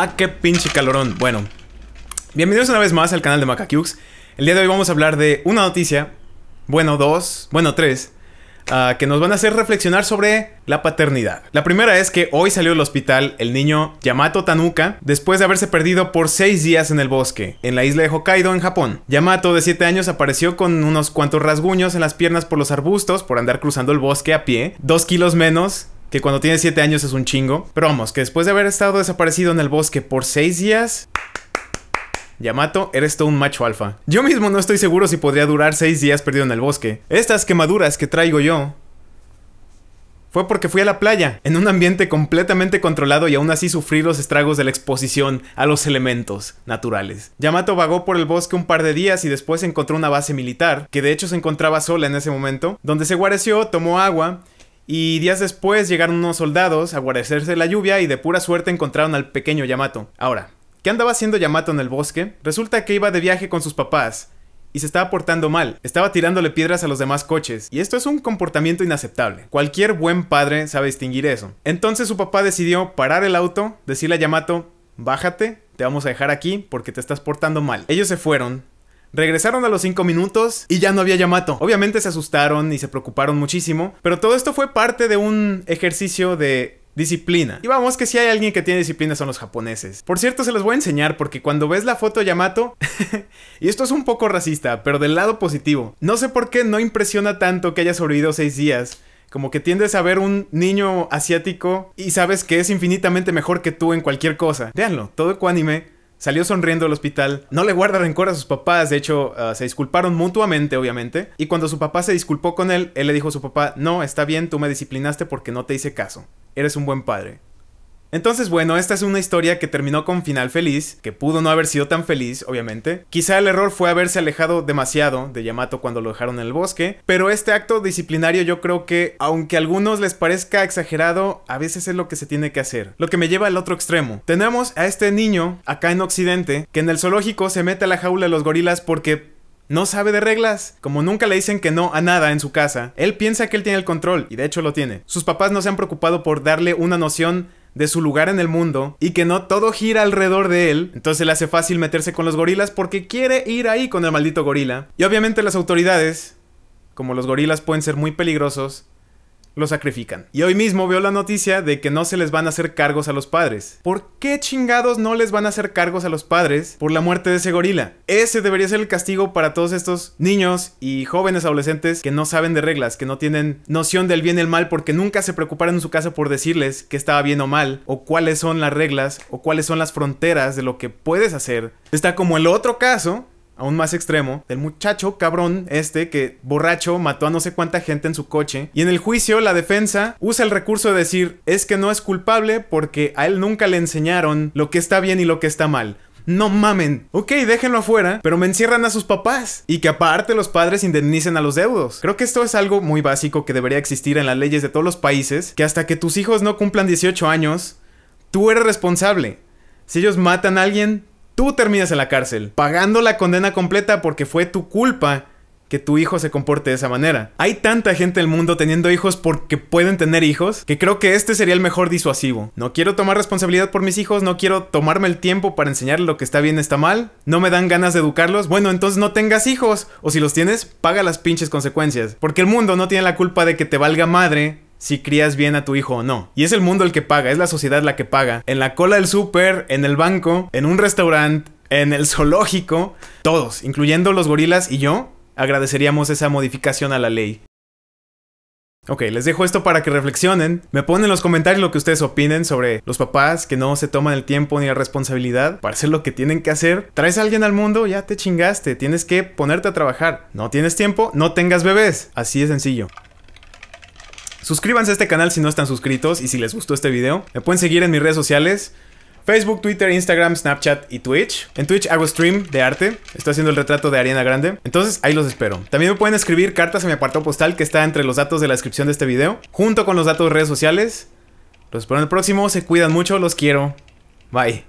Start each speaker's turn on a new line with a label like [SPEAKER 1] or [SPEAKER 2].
[SPEAKER 1] Ah, qué pinche calorón. Bueno, bienvenidos una vez más al canal de Macacux. El día de hoy vamos a hablar de una noticia, bueno, dos, bueno, tres, ah, que nos van a hacer reflexionar sobre la paternidad. La primera es que hoy salió del hospital el niño Yamato Tanuka después de haberse perdido por seis días en el bosque, en la isla de Hokkaido, en Japón. Yamato, de 7 años, apareció con unos cuantos rasguños en las piernas por los arbustos por andar cruzando el bosque a pie, dos kilos menos que cuando tiene 7 años es un chingo. Pero vamos, que después de haber estado desaparecido en el bosque por 6 días, Yamato, eres todo un macho alfa. Yo mismo no estoy seguro si podría durar 6 días perdido en el bosque. Estas quemaduras que traigo yo fue porque fui a la playa, en un ambiente completamente controlado y aún así sufrí los estragos de la exposición a los elementos naturales. Yamato vagó por el bosque un par de días y después encontró una base militar, que de hecho se encontraba sola en ese momento, donde se guareció, tomó agua y días después llegaron unos soldados a guarecerse de la lluvia y de pura suerte encontraron al pequeño Yamato. Ahora, ¿qué andaba haciendo Yamato en el bosque? Resulta que iba de viaje con sus papás, y se estaba portando mal. Estaba tirándole piedras a los demás coches, y esto es un comportamiento inaceptable. Cualquier buen padre sabe distinguir eso. Entonces su papá decidió parar el auto, decirle a Yamato, bájate, te vamos a dejar aquí porque te estás portando mal. Ellos se fueron, Regresaron a los 5 minutos y ya no había Yamato. Obviamente se asustaron y se preocuparon muchísimo, pero todo esto fue parte de un ejercicio de disciplina. Y vamos que si hay alguien que tiene disciplina son los japoneses. Por cierto, se los voy a enseñar porque cuando ves la foto de Yamato, y esto es un poco racista, pero del lado positivo, no sé por qué no impresiona tanto que haya sobrevivido 6 días. Como que tiendes a ver un niño asiático y sabes que es infinitamente mejor que tú en cualquier cosa. Veanlo, todo ecuánime Salió sonriendo del hospital, no le guarda rencor a sus papás, de hecho ah, se disculparon mutuamente obviamente, y cuando su papá se disculpó con él, él le dijo a su papá, no, está bien, tú me disciplinaste porque no te hice caso, eres un buen padre. Entonces, bueno, esta es una historia que terminó con final feliz, que pudo no haber sido tan feliz, obviamente. Quizá el error fue haberse alejado demasiado de Yamato cuando lo dejaron en el bosque, pero este acto disciplinario yo creo que, aunque a algunos les parezca exagerado, a veces es lo que se tiene que hacer. Lo que me lleva al otro extremo. Tenemos a este niño, acá en Occidente, que en el zoológico se mete a la jaula de los gorilas porque no sabe de reglas. Como nunca le dicen que no a nada en su casa, él piensa que él tiene el control, y de hecho lo tiene. Sus papás no se han preocupado por darle una noción de su lugar en el mundo y que no todo gira alrededor de él, entonces le hace fácil meterse con los gorilas porque quiere ir ahí con el maldito gorila. Y obviamente las autoridades, como los gorilas pueden ser muy peligrosos, lo sacrifican. Y hoy mismo vio la noticia de que no se les van a hacer cargos a los padres. ¿Por qué chingados no les van a hacer cargos a los padres por la muerte de ese gorila? Ese debería ser el castigo para todos estos niños y jóvenes adolescentes que no saben de reglas, que no tienen noción del bien y el mal porque nunca se preocuparon en su casa por decirles que estaba bien o mal, o cuáles son las reglas, o cuáles son las fronteras de lo que puedes hacer. Está como el otro caso aún más extremo, del muchacho cabrón este que borracho mató a no sé cuánta gente en su coche. Y en el juicio la defensa usa el recurso de decir es que no es culpable porque a él nunca le enseñaron lo que está bien y lo que está mal. No mamen. Ok, déjenlo afuera, pero me encierran a sus papás. Y que aparte los padres indemnicen a los deudos. Creo que esto es algo muy básico que debería existir en las leyes de todos los países, que hasta que tus hijos no cumplan 18 años, tú eres responsable. Si ellos matan a alguien, Tú terminas en la cárcel, pagando la condena completa porque fue tu culpa que tu hijo se comporte de esa manera. Hay tanta gente en el mundo teniendo hijos porque pueden tener hijos, que creo que este sería el mejor disuasivo. No quiero tomar responsabilidad por mis hijos, no quiero tomarme el tiempo para enseñarles lo que está bien, está mal, no me dan ganas de educarlos, bueno, entonces no tengas hijos, o si los tienes, paga las pinches consecuencias, porque el mundo no tiene la culpa de que te valga madre si crías bien a tu hijo o no. Y es el mundo el que paga, es la sociedad la que paga. En la cola del súper, en el banco, en un restaurante, en el zoológico, todos, incluyendo los gorilas y yo, agradeceríamos esa modificación a la ley. Ok, les dejo esto para que reflexionen. Me ponen en los comentarios lo que ustedes opinen sobre los papás que no se toman el tiempo ni la responsabilidad para hacer lo que tienen que hacer. Traes a alguien al mundo, ya te chingaste, tienes que ponerte a trabajar. No tienes tiempo, no tengas bebés. Así de sencillo. Suscríbanse a este canal si no están suscritos y si les gustó este video. Me pueden seguir en mis redes sociales. Facebook, Twitter, Instagram, Snapchat y Twitch. En Twitch hago stream de arte. Estoy haciendo el retrato de Ariana Grande. Entonces ahí los espero. También me pueden escribir cartas en mi apartado postal que está entre los datos de la descripción de este video. Junto con los datos de redes sociales. Los espero en el próximo. Se cuidan mucho. Los quiero. Bye.